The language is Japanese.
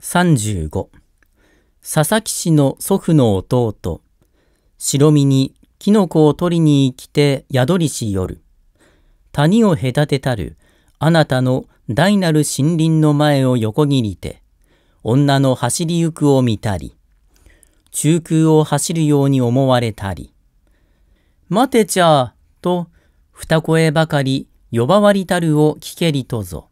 35佐々木氏の祖父の弟白身にキノコを取りに来て宿りし夜谷を隔てたるあなたの大なる森林の前を横切りて女の走りゆくを見たり中空を走るように思われたり待てちゃと二声ばかり呼ばわりたるを聞けりとぞ